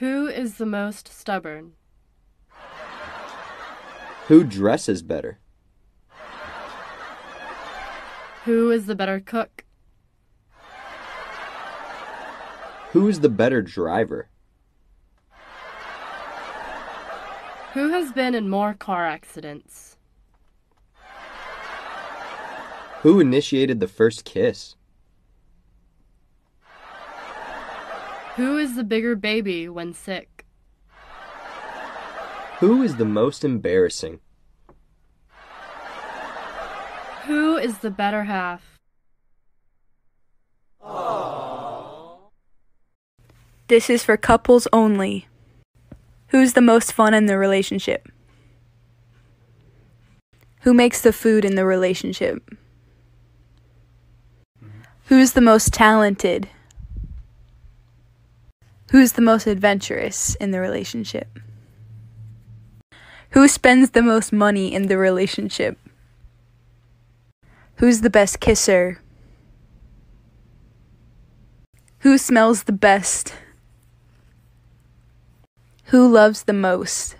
Who is the most stubborn? Who dresses better? Who is the better cook? Who's the better driver? Who has been in more car accidents? Who initiated the first kiss? Who is the bigger baby when sick? Who is the most embarrassing? Who is the better half? This is for couples only. Who's the most fun in the relationship? Who makes the food in the relationship? Who's the most talented? Who's the most adventurous in the relationship? Who spends the most money in the relationship? Who's the best kisser? Who smells the best? Who loves the most?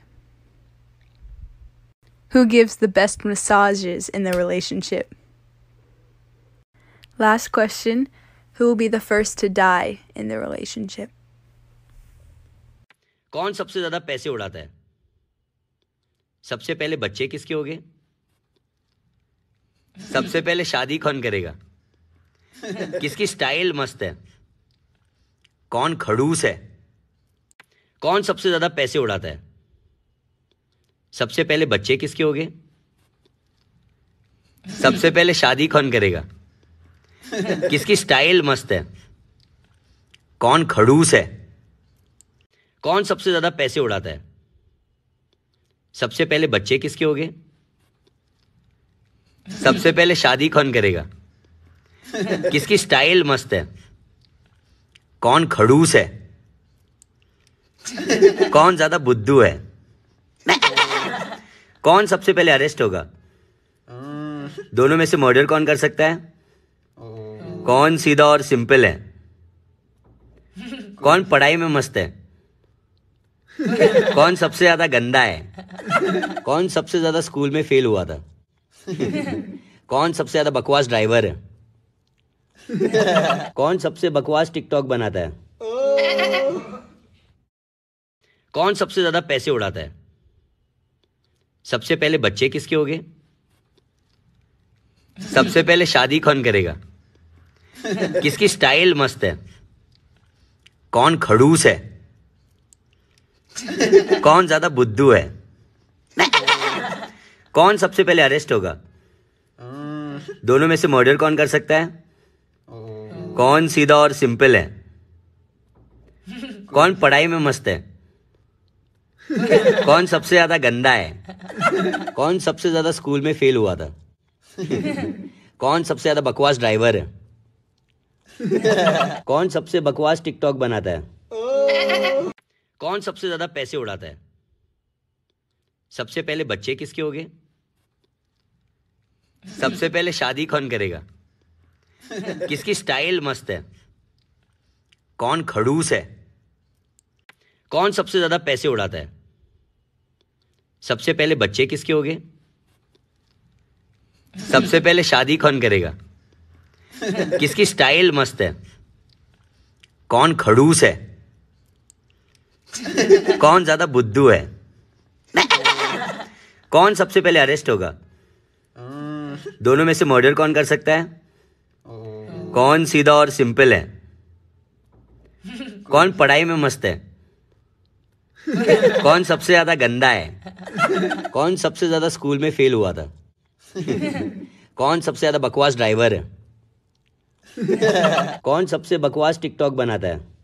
Who gives the best massages in the relationship? Last question Who will be the first to die in the relationship? कौन सबसे ज़्यादा पैसे उड़ाता है सबसे पहले बच्चे किसके हो गए सबसे पहले शादी कौन करेगा किसकी स्टाइल मस्त है कौन खड़ूस है कौन सबसे ज़्यादा पैसे उड़ाता है सबसे पहले बच्चे किसके हो गए सबसे पहले शादी कौन करेगा किसकी स्टाइल मस्त है कौन खड़ूस है कौन सबसे ज्यादा पैसे उड़ाता है सबसे पहले बच्चे किसके हो गए सबसे पहले शादी कौन करेगा किसकी स्टाइल मस्त है कौन खड़ूस है कौन ज्यादा बुद्धू है कौन सबसे पहले अरेस्ट होगा दोनों में से मर्डर कौन कर सकता है कौन सीधा और सिंपल है कौन पढ़ाई में मस्त है कौन सबसे ज्यादा गंदा है कौन सबसे ज्यादा स्कूल में फेल हुआ था कौन सबसे ज्यादा बकवास ड्राइवर है कौन सबसे बकवास टिकटॉक बनाता है कौन सबसे ज्यादा पैसे उड़ाता है सबसे पहले बच्चे किसके हो गए सबसे पहले शादी कौन करेगा किसकी स्टाइल मस्त है कौन खड़ूस है कौन ज्यादा बुद्धू है कौन सबसे पहले अरेस्ट होगा दोनों में से मर्डर कौन कर सकता है कौन सीधा और सिंपल है कौन पढ़ाई में मस्त है कौन सबसे ज्यादा गंदा है कौन सबसे ज्यादा स्कूल में फेल हुआ था कौन सबसे ज्यादा बकवास ड्राइवर है कौन सबसे बकवास टिकटॉक बनाता है कौन सबसे ज़्यादा पैसे उड़ाता है सबसे पहले बच्चे किसके हो गए सबसे पहले शादी कौन करेगा किसकी स्टाइल मस्त है कौन खड़ूस है कौन सबसे ज़्यादा पैसे उड़ाता है सबसे पहले बच्चे किसके हो गए सबसे पहले शादी कौन करेगा किसकी स्टाइल मस्त है कौन खड़ूस है कौन ज्यादा बुद्धू है कौन सबसे पहले अरेस्ट होगा दोनों में से मर्डर कौन कर सकता है कौन सीधा और सिंपल है कौन पढ़ाई में मस्त है कौन सबसे ज्यादा गंदा है कौन सबसे ज्यादा स्कूल में फेल हुआ था कौन सबसे ज्यादा बकवास ड्राइवर है कौन सबसे बकवास टिकटॉक बनाता है